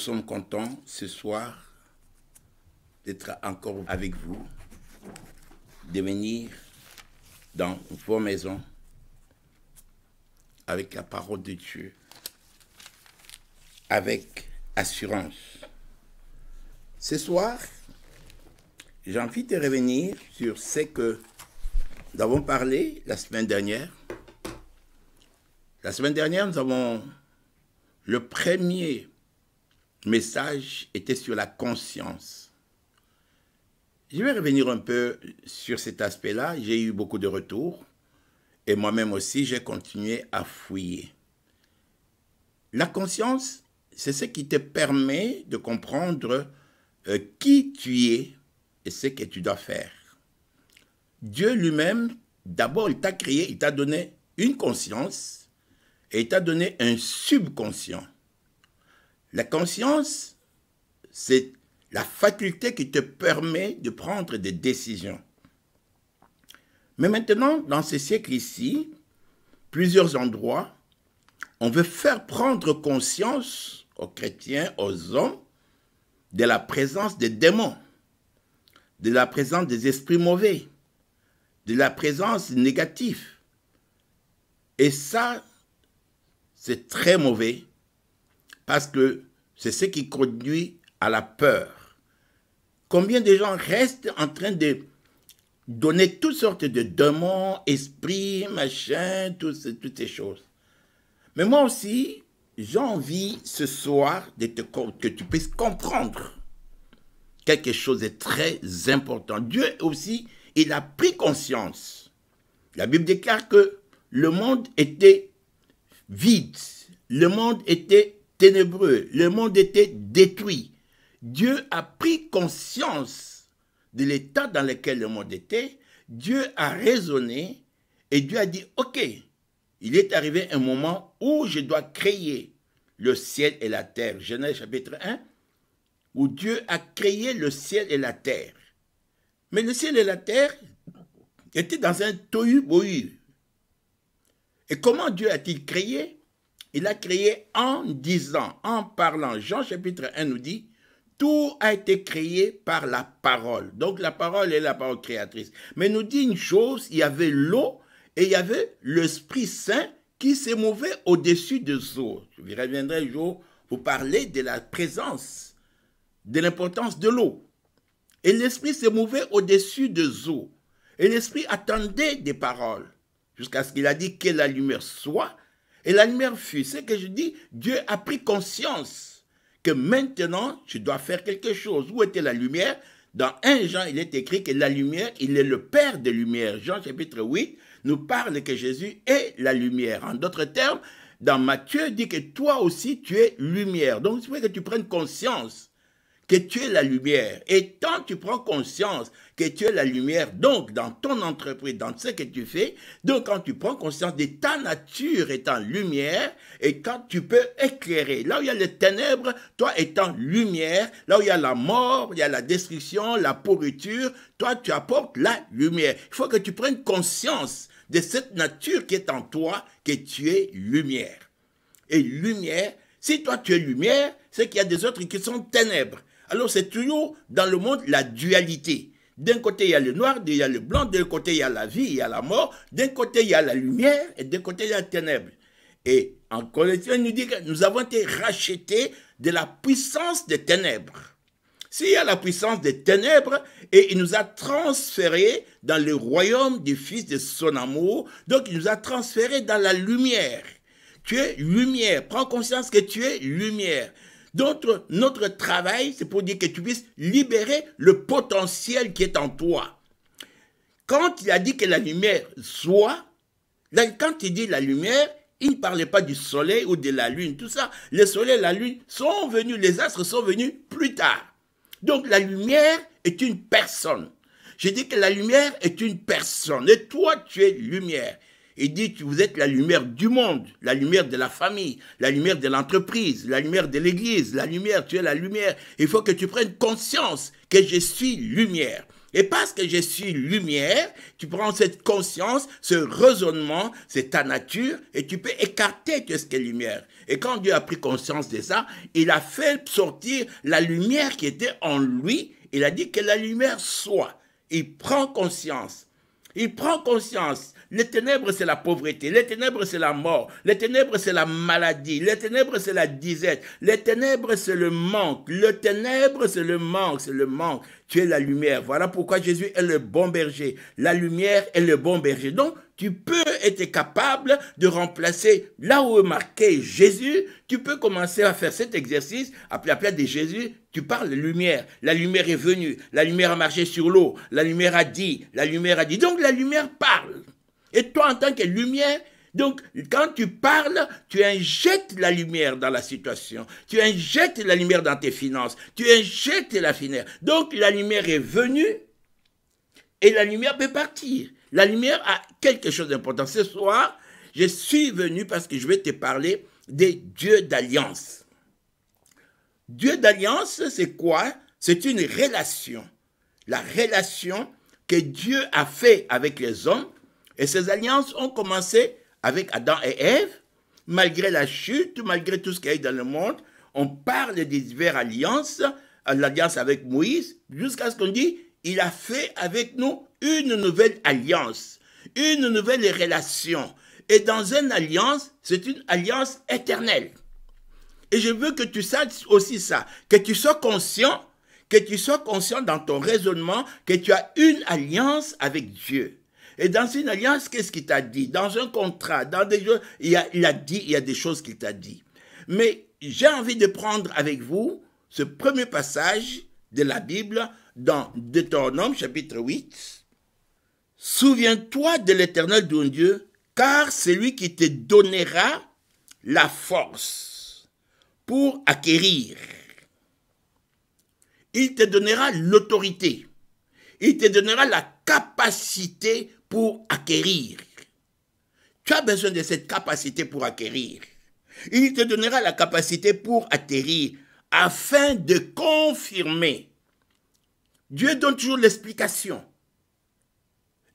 sommes contents ce soir d'être encore avec vous, de venir dans vos maisons avec la parole de Dieu, avec assurance. Ce soir, j'ai envie de revenir sur ce que nous avons parlé la semaine dernière. La semaine dernière, nous avons le premier message était sur la conscience. Je vais revenir un peu sur cet aspect-là. J'ai eu beaucoup de retours et moi-même aussi, j'ai continué à fouiller. La conscience, c'est ce qui te permet de comprendre euh, qui tu es et ce que tu dois faire. Dieu lui-même, d'abord, il t'a créé, il t'a donné une conscience et il t'a donné un subconscient. La conscience, c'est la faculté qui te permet de prendre des décisions. Mais maintenant, dans ce siècle ici, plusieurs endroits, on veut faire prendre conscience aux chrétiens, aux hommes, de la présence des démons, de la présence des esprits mauvais, de la présence négative. Et ça, c'est très mauvais parce que c'est ce qui conduit à la peur. Combien de gens restent en train de donner toutes sortes de démons, esprits, machin, toutes ces choses. Mais moi aussi, j'ai envie ce soir de te, que tu puisses comprendre quelque chose de très important. Dieu aussi, il a pris conscience. La Bible déclare que le monde était vide, le monde était ténébreux, le monde était détruit. Dieu a pris conscience de l'état dans lequel le monde était, Dieu a raisonné et Dieu a dit, OK, il est arrivé un moment où je dois créer le ciel et la terre. Genèse chapitre 1, où Dieu a créé le ciel et la terre. Mais le ciel et la terre étaient dans un tohu-bohu. Et comment Dieu a-t-il créé il a créé en disant, en parlant. Jean chapitre 1 nous dit, tout a été créé par la parole. Donc la parole est la parole créatrice. Mais nous dit une chose, il y avait l'eau et il y avait l'Esprit Saint qui s'est mouvé au-dessus de eaux. Je reviendrai un jour pour parler de la présence, de l'importance de l'eau. Et l'Esprit s'est mouvé au-dessus de eaux. Et l'Esprit attendait des paroles jusqu'à ce qu'il a dit que la lumière soit. Et la lumière fut. C'est que je dis, Dieu a pris conscience que maintenant, tu dois faire quelque chose. Où était la lumière Dans 1 Jean, il est écrit que la lumière, il est le Père des lumières. Jean chapitre 8 nous parle que Jésus est la lumière. En d'autres termes, dans Matthieu, il dit que toi aussi, tu es lumière. Donc, il faut que tu prennes conscience que tu es la lumière. Et tant tu prends conscience que tu es la lumière, donc dans ton entreprise, dans ce que tu fais, donc quand tu prends conscience de ta nature étant lumière, et quand tu peux éclairer, là où il y a les ténèbres, toi étant lumière, là où il y a la mort, il y a la destruction, la pourriture, toi tu apportes la lumière. Il faut que tu prennes conscience de cette nature qui est en toi, que tu es lumière. Et lumière, si toi tu es lumière, c'est qu'il y a des autres qui sont ténèbres. Alors c'est toujours dans le monde la dualité. D'un côté, il y a le noir, il y a le blanc, d'un côté, il y a la vie, il y a la mort, d'un côté, il y a la lumière et d'un côté, il y a la ténèbre. Et en collection, il nous dit que nous avons été rachetés de la puissance des ténèbres. S'il y a la puissance des ténèbres, et il nous a transférés dans le royaume du Fils de son amour, donc il nous a transférés dans la lumière. Tu es lumière. Prends conscience que tu es lumière. Donc, notre travail, c'est pour dire que tu puisses libérer le potentiel qui est en toi. Quand il a dit que la lumière soit, quand il dit la lumière, il ne parlait pas du soleil ou de la lune, tout ça. Le soleil et la lune sont venus, les astres sont venus plus tard. Donc la lumière est une personne. J'ai dit que la lumière est une personne et toi tu es lumière. Il dit, vous êtes la lumière du monde, la lumière de la famille, la lumière de l'entreprise, la lumière de l'église, la lumière, tu es la lumière. Il faut que tu prennes conscience que je suis lumière. Et parce que je suis lumière, tu prends cette conscience, ce raisonnement, c'est ta nature, et tu peux écarter ce est lumière. Et quand Dieu a pris conscience de ça, il a fait sortir la lumière qui était en lui. Il a dit que la lumière soit. Il prend conscience. Il prend conscience. Les ténèbres, c'est la pauvreté. Les ténèbres, c'est la mort. Les ténèbres, c'est la maladie. Les ténèbres, c'est la disette. Les ténèbres, c'est le manque. Les ténèbres, c'est le manque. C'est le manque. Tu es la lumière. Voilà pourquoi Jésus est le bon berger. La lumière est le bon berger. Donc, tu peux être capable de remplacer, là où est marqué Jésus, tu peux commencer à faire cet exercice, à la place de Jésus, tu parles lumière. La lumière est venue, la lumière a marché sur l'eau, la lumière a dit, la lumière a dit. Donc la lumière parle. Et toi, en tant que lumière, donc, quand tu parles, tu injectes la lumière dans la situation. Tu injectes la lumière dans tes finances. Tu injectes la finesse. Donc, la lumière est venue et la lumière peut partir. La lumière a quelque chose d'important. Ce soir, je suis venu parce que je vais te parler des dieux d'alliance. Dieu d'alliance, c'est quoi C'est une relation. La relation que Dieu a fait avec les hommes. Et ces alliances ont commencé avec Adam et Ève. Malgré la chute, malgré tout ce qu'il y a dans le monde, on parle des diverses alliances. L'alliance avec Moïse, jusqu'à ce qu'on dit il a fait avec nous une nouvelle alliance, une nouvelle relation. Et dans une alliance, c'est une alliance éternelle. Et je veux que tu saches aussi ça, que tu sois conscient, que tu sois conscient dans ton raisonnement que tu as une alliance avec Dieu. Et dans une alliance, qu'est-ce qu'il t'a dit Dans un contrat, dans des choses, il a, il a dit, il y a des choses qu'il t'a dit. Mais j'ai envie de prendre avec vous ce premier passage de la Bible dans Deutéronome chapitre 8, Souviens-toi de l'Éternel ton Dieu, car c'est lui qui te donnera la force pour acquérir. Il te donnera l'autorité. Il te donnera la capacité pour acquérir. Tu as besoin de cette capacité pour acquérir. Il te donnera la capacité pour atterrir afin de confirmer Dieu donne toujours l'explication.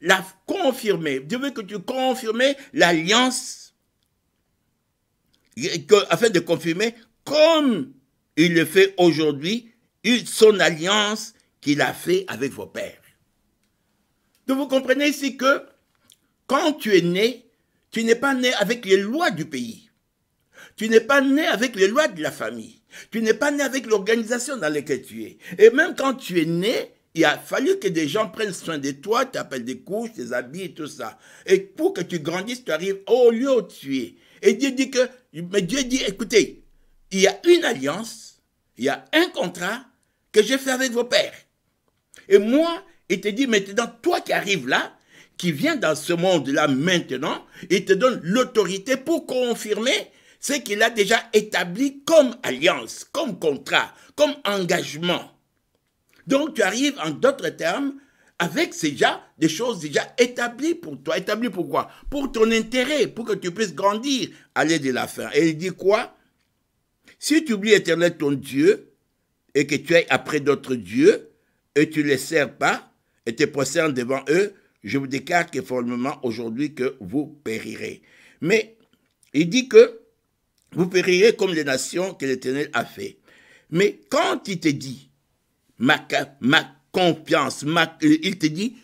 La confirmer. Dieu veut que tu confirmes l'alliance afin de confirmer comme il le fait aujourd'hui, son alliance qu'il a fait avec vos pères. Donc vous comprenez ici que quand tu es né, tu n'es pas né avec les lois du pays. Tu n'es pas né avec les lois de la famille. Tu n'es pas né avec l'organisation dans laquelle tu es. Et même quand tu es né, il a fallu que des gens prennent soin de toi, t'appellent des couches, des habits et tout ça. Et pour que tu grandisses, tu arrives au lieu où tu es. Et Dieu dit que, mais Dieu dit, écoutez, il y a une alliance, il y a un contrat que j'ai fait avec vos pères. Et moi, il te dit maintenant, toi qui arrives là, qui viens dans ce monde-là maintenant, il te donne l'autorité pour confirmer ce qu'il a déjà établi comme alliance, comme contrat, comme engagement. Donc tu arrives en d'autres termes avec déjà des choses déjà établies pour toi. Établies pour quoi Pour ton intérêt, pour que tu puisses grandir, à l'aide de la fin. Et il dit quoi Si tu oublies éternel ton Dieu et que tu ailles après d'autres dieux et tu ne les sers pas et te procèdes devant eux, je vous déclare que aujourd'hui que vous périrez. Mais il dit que vous périrez comme les nations que l'Éternel a fait. Mais quand il te dit, ma, ma confiance, il te dit,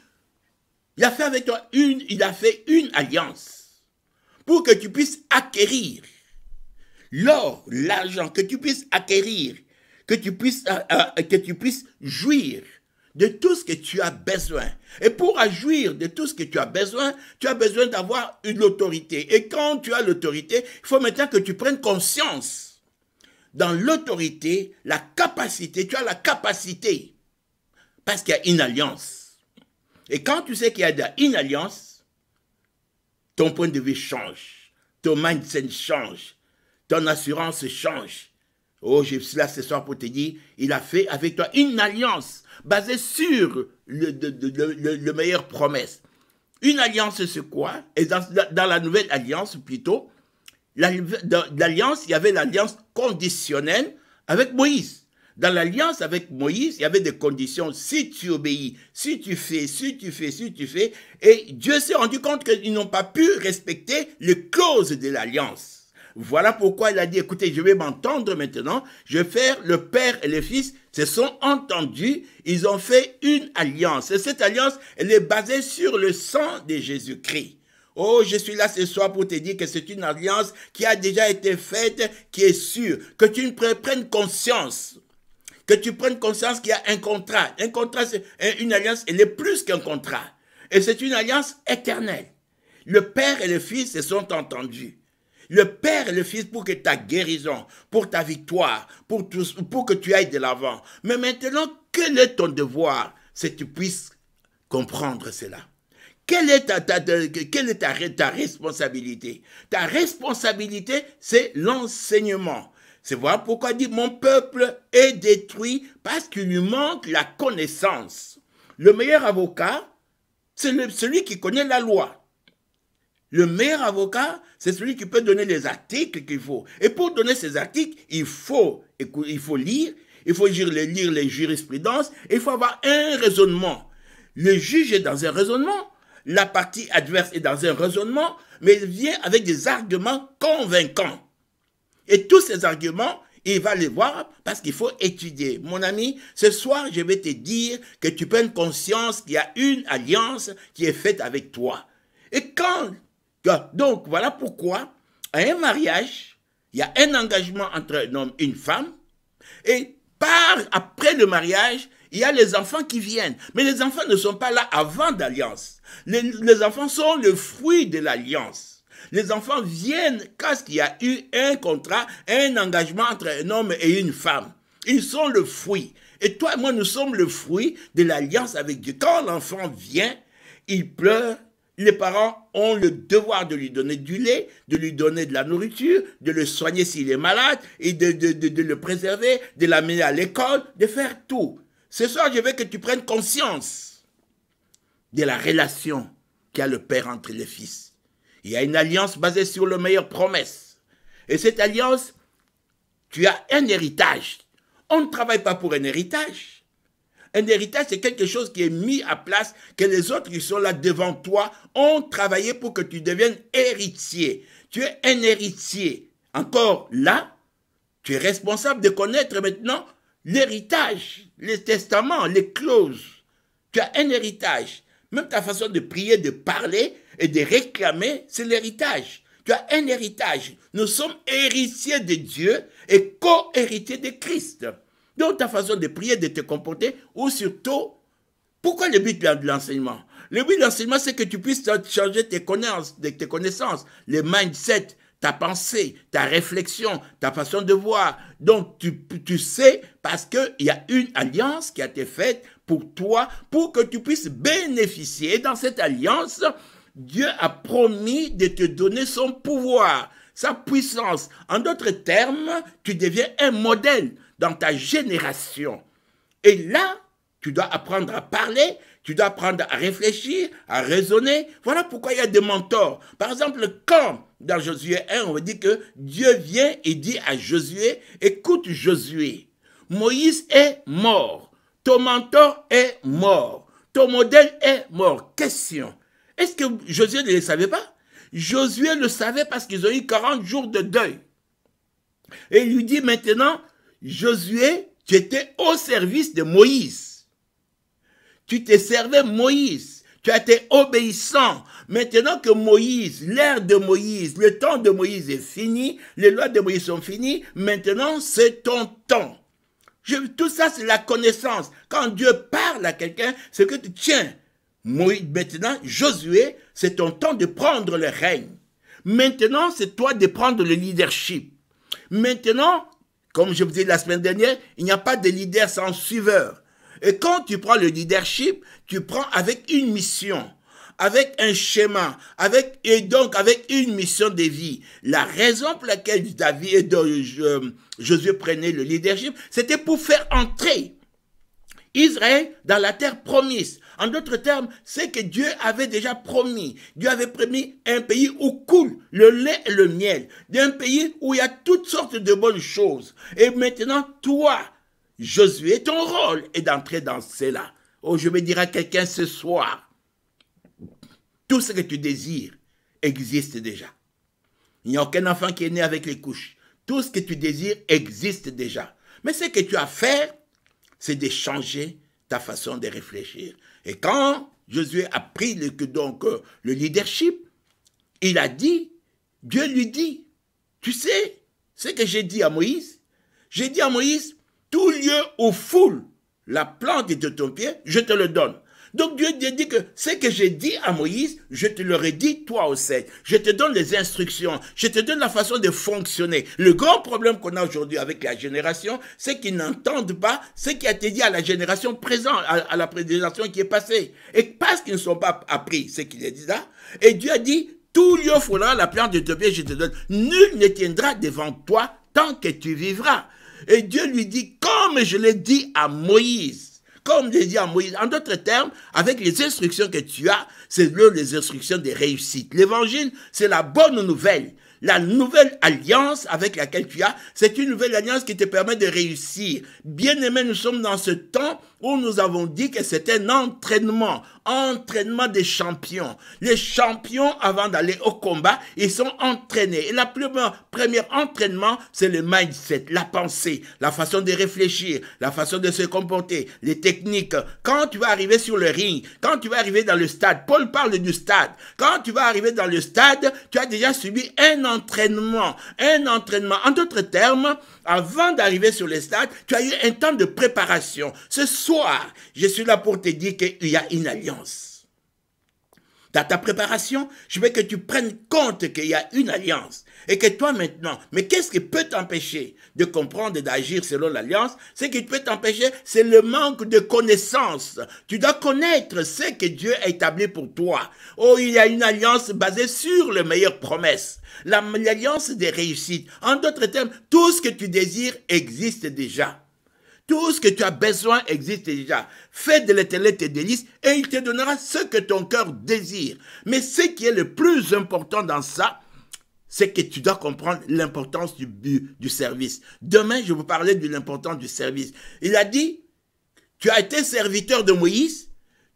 il a fait avec toi une, il a fait une alliance pour que tu puisses acquérir l'or, l'argent, que tu puisses acquérir, que tu puisses, euh, euh, que tu puisses jouir de tout ce que tu as besoin. Et pour agir de tout ce que tu as besoin, tu as besoin d'avoir une autorité. Et quand tu as l'autorité, il faut maintenant que tu prennes conscience dans l'autorité, la capacité, tu as la capacité. Parce qu'il y a une alliance. Et quand tu sais qu'il y a une alliance, ton point de vue change, ton mindset change, ton assurance change, Oh, je suis là ce soir pour te dire, il a fait avec toi une alliance basée sur le, le, promesse. Une alliance, c'est quoi Et dans, la nouvelle alliance, plutôt, l'alliance, il y avait l'alliance conditionnelle avec Moïse. Dans l'alliance avec Moïse, il y avait des conditions. Si tu obéis, si tu fais, si tu fais, si tu fais. Et Dieu s'est rendu compte qu'ils n'ont pas pu respecter les clauses de l'alliance. Voilà pourquoi il a dit, écoutez, je vais m'entendre maintenant, je vais faire le Père et le Fils se sont entendus, ils ont fait une alliance. Et cette alliance, elle est basée sur le sang de Jésus-Christ. Oh, je suis là ce soir pour te dire que c'est une alliance qui a déjà été faite, qui est sûre. Que tu prennes conscience. Que tu prennes conscience qu'il y a un contrat. Un contrat, une alliance, elle est plus qu'un contrat. Et c'est une alliance éternelle. Le Père et le Fils se sont entendus le Père et le Fils pour que ta guérison, pour ta victoire, pour, pour que tu ailles de l'avant. Mais maintenant, quel est ton devoir C'est que tu puisses comprendre cela. Quelle est, ta, quelle est ta, responsabilité Ta responsabilité, c'est l'enseignement. C'est voir pourquoi dit mon peuple est détruit parce qu'il lui manque la connaissance. Le meilleur avocat, c'est celui qui connaît la loi. Le meilleur avocat, c'est celui qui peut donner les articles qu'il faut. Et pour donner ces articles, il faut, il faut lire, il faut lire les, jurisprudences, il faut avoir un raisonnement. Le juge est dans un raisonnement, la partie adverse est dans un raisonnement, mais il vient avec des arguments convaincants. Et tous ces arguments, il va les voir parce qu'il faut étudier. Mon ami, ce soir, je vais te dire que tu prends conscience qu'il y a une alliance qui est faite avec toi. Et quand donc, voilà pourquoi, à un mariage, il y a un engagement entre un homme et une femme. Et par, après le mariage, il y a les enfants qui viennent. Mais les enfants ne sont pas là avant d'alliance. Les, les, enfants sont le fruit de l'alliance. Les enfants viennent parce qu'il y a eu un contrat, un engagement entre un homme et une femme. Ils sont le fruit. Et toi et moi, nous sommes le fruit de l'alliance avec Dieu. Quand l'enfant vient, il pleure, les parents ont le devoir de lui donner du lait, de lui donner de la nourriture, de le soigner s'il est malade, et de, le préserver, de l'amener à l'école, de faire tout. Ce soir, je veux que tu prennes conscience de la relation qu'a le Père entre les fils. Il y a une alliance basée sur le meilleur promesse. Et cette alliance, tu as un héritage. On ne travaille pas pour un héritage. Un héritage, c'est quelque chose qui est mis à place, que les autres qui sont là devant toi ont travaillé pour que tu deviennes héritier. Tu es un héritier. Encore là, tu es responsable de connaître maintenant l'héritage, les testaments, les clauses. Tu as un héritage. Même ta façon de prier, de parler et de réclamer, c'est l'héritage. Tu as un héritage. Nous sommes héritiers de Dieu et co-héritiers de Christ ta façon de prier, de te comporter, ou surtout, pourquoi le but de l'enseignement Le but de l'enseignement, c'est que tu puisses changer tes connaissances, tes connaissances, le mindset, ta pensée, ta réflexion, ta façon de voir. Donc, tu, tu sais, parce qu'il y a une alliance qui a été faite pour toi, pour que tu puisses bénéficier. dans cette alliance, Dieu a promis de te donner son pouvoir, sa puissance. En d'autres termes, tu deviens un modèle dans ta génération. Et là, tu dois apprendre à parler, tu dois apprendre à réfléchir, à raisonner. Voilà pourquoi il y a des mentors. Par exemple, quand dans Josué 1, on dit que Dieu vient et dit à Josué, écoute Josué, Moïse est mort, ton mentor est mort, ton modèle est mort. Question, est-ce que Josué ne le savait pas Josué le savait parce qu'ils ont eu 40 jours de deuil. Et il lui dit maintenant, Josué, tu étais au service de Moïse. Tu te servais Moïse. Tu as été obéissant. Maintenant que Moïse, l'ère de Moïse, le temps de Moïse est fini, les lois de Moïse sont finies, maintenant c'est ton temps. Je, tout ça, c'est la connaissance. Quand Dieu parle à quelqu'un, c'est que tu tiens. Moïse, maintenant, Josué, c'est ton temps de prendre le règne. Maintenant, c'est toi de prendre le leadership. Maintenant, comme je vous ai dit la semaine dernière, il n'y a pas de leader sans suiveur. Et quand tu prends le leadership, tu prends avec une mission, avec un schéma, avec et donc avec une mission de vie. La raison pour laquelle David et prenaient le leadership, c'était pour faire entrer Israël dans la terre promise, en d'autres termes, c'est que Dieu avait déjà promis. Dieu avait promis un pays où coule le lait et le miel, d'un pays où il y a toutes sortes de bonnes choses. Et maintenant, toi, Josué, ton rôle est d'entrer dans cela. Oh, je me dire à quelqu'un ce soir, tout ce que tu désires existe déjà. Il n'y a aucun enfant qui est né avec les couches. Tout ce que tu désires existe déjà. Mais ce que tu as à faire, c'est de changer ta façon de réfléchir. Et quand Jésus a pris le, donc euh, le leadership, il a dit, Dieu lui dit, tu sais ce que j'ai dit à Moïse J'ai dit à Moïse, tout lieu où foule la plante de ton pied, je te le donne. Donc Dieu dit que ce que j'ai dit à Moïse, je te l'aurais dit toi aussi. Je te donne les instructions, je te donne la façon de fonctionner. Le grand problème qu'on a aujourd'hui avec la génération, c'est qu'ils n'entendent pas ce qui a été dit à la génération présente, à, la génération qui est passée. Et parce qu'ils ne sont pas appris ce qu'il a dit là, et Dieu a dit, tout lieu faudra la plante de tes pieds, je te donne. Nul ne tiendra devant toi tant que tu vivras. Et Dieu lui dit, comme je l'ai dit à Moïse. Comme le dit à Moïse, en d'autres termes, avec les instructions que tu as, c'est les instructions de réussite. L'évangile, c'est la bonne nouvelle. La nouvelle alliance avec laquelle tu as, c'est une nouvelle alliance qui te permet de réussir. Bien aimé, nous sommes dans ce temps où nous avons dit que c'était un entraînement, entraînement des champions. Les champions, avant d'aller au combat, ils sont entraînés. Et la première entraînement, c'est le mindset, la pensée, la façon de réfléchir, la façon de se comporter, les techniques. Quand tu vas arriver sur le ring, quand tu vas arriver dans le stade, Paul parle du stade. Quand tu vas arriver dans le stade, tu as déjà subi un entraînement, un entraînement. En d'autres termes, avant d'arriver sur les stades, tu as eu un temps de préparation. Ce soir, je suis là pour te dire qu'il y a une alliance dans ta préparation, je veux que tu prennes compte qu'il y a une alliance. Et que toi maintenant, mais qu'est-ce qui peut t'empêcher de comprendre et d'agir selon l'alliance Ce qui peut t'empêcher, c'est le manque de connaissance. Tu dois connaître ce que Dieu a établi pour toi. Oh, il y a une alliance basée sur les meilleures promesses. L'alliance des réussites. En d'autres termes, tout ce que tu désires existe déjà. Tout ce que tu as besoin existe déjà. Fais de l'éternel tes délices et il te donnera ce que ton cœur désire. Mais ce qui est le plus important dans ça, c'est que tu dois comprendre l'importance du, du, service. Demain, je vous parler de l'importance du service. Il a dit, tu as été serviteur de Moïse,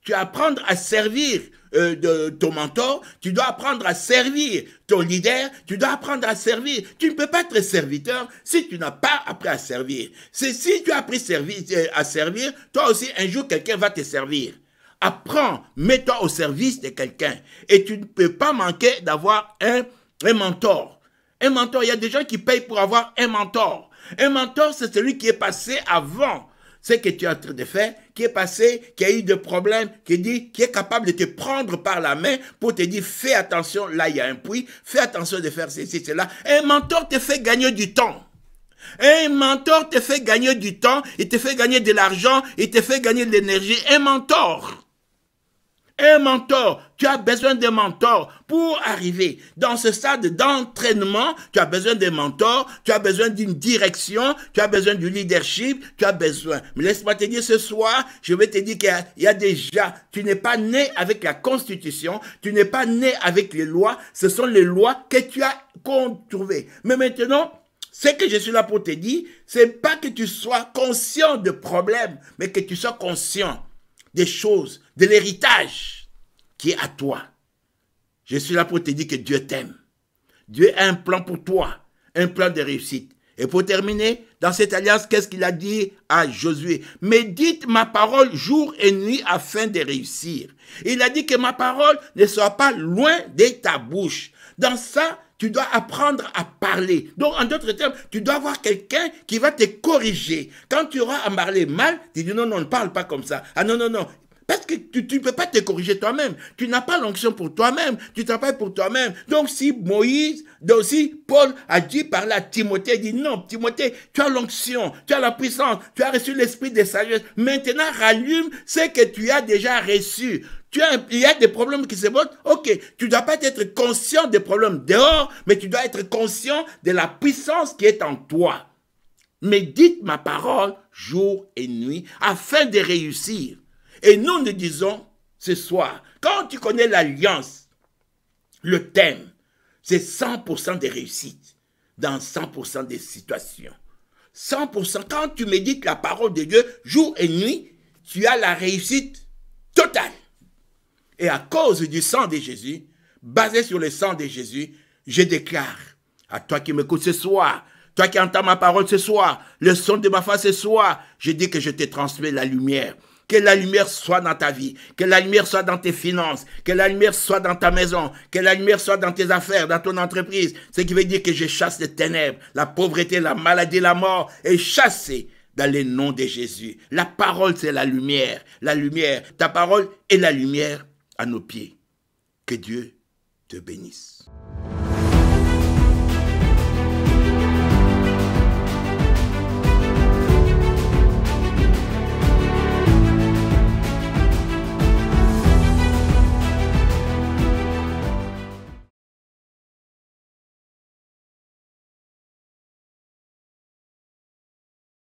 tu dois apprendre à servir euh, de, ton mentor, tu dois apprendre à servir ton leader, tu dois apprendre à servir. Tu ne peux pas être serviteur si tu n'as pas appris à servir. si tu as appris euh, à servir, toi aussi un jour quelqu'un va te servir. Apprends, mets-toi au service de quelqu'un. Et tu ne peux pas manquer d'avoir un, un mentor. Un mentor, il y a des gens qui payent pour avoir un mentor. Un mentor, c'est celui qui est passé avant ce que tu es en train de faire, qui est passé, qui a eu des problèmes, qui dit, qui est capable de te prendre par la main pour te dire, fais attention, là il y a un puits, fais attention de faire ceci, cela. Un mentor te fait gagner du temps. Un mentor te fait gagner du temps, il te fait gagner de l'argent, il te fait gagner de l'énergie. Un mentor. Un mentor, tu as besoin d'un mentor pour arriver dans ce stade d'entraînement. Tu as besoin d'un mentor, tu as besoin d'une direction, tu as besoin du leadership, tu as besoin. Mais laisse-moi te dire ce soir, je vais te dire qu'il y, a déjà, tu n'es pas né avec la constitution, tu n'es pas né avec les lois, ce sont les lois que tu as trouvées. Mais maintenant, ce que je suis là pour te dire, c'est pas que tu sois conscient de problèmes, mais que tu sois conscient des choses de l'héritage qui est à toi. Je suis là pour te dire que Dieu t'aime. Dieu a un plan pour toi, un plan de réussite. Et pour terminer, dans cette alliance, qu'est-ce qu'il a dit à Josué Médite ma parole jour et nuit afin de réussir. Il a dit que ma parole ne soit pas loin de ta bouche. Dans ça, tu dois apprendre à parler. Donc, en d'autres termes, tu dois avoir quelqu'un qui va te corriger. Quand tu auras à parler mal, tu dis non, non, ne parle pas comme ça. Ah non, non, non, parce que tu ne peux pas te corriger toi-même. Tu n'as pas l'onction pour toi-même. Tu travailles pour toi-même. Donc si Moïse, donc si Paul a dit par là Timothée, dit non, Timothée, tu as l'onction, tu as la puissance, tu as reçu l'esprit de sagesse. Maintenant, rallume ce que tu as déjà reçu. Tu as, il y a des problèmes qui se votent. Ok, tu ne dois pas être conscient des problèmes dehors, mais tu dois être conscient de la puissance qui est en toi. Mais dites ma parole jour et nuit afin de réussir. Et nous, nous disons ce soir, quand tu connais l'alliance, le thème, c'est 100% de réussite dans 100% des situations. 100%, quand tu médites la parole de Dieu jour et nuit, tu as la réussite totale. Et à cause du sang de Jésus, basé sur le sang de Jésus, je déclare à toi qui m'écoutes ce soir, toi qui entends ma parole ce soir, le son de ma face ce soir, je dis que je te transmets la lumière. Que la lumière soit dans ta vie, que la lumière soit dans tes finances, que la lumière soit dans ta maison, que la lumière soit dans tes affaires, dans ton entreprise. Ce qui veut dire que je chasse les ténèbres, la pauvreté, la maladie, la mort, et chassée dans le nom de Jésus. La parole, c'est la lumière, la lumière. Ta parole est la lumière à nos pieds. Que Dieu te bénisse.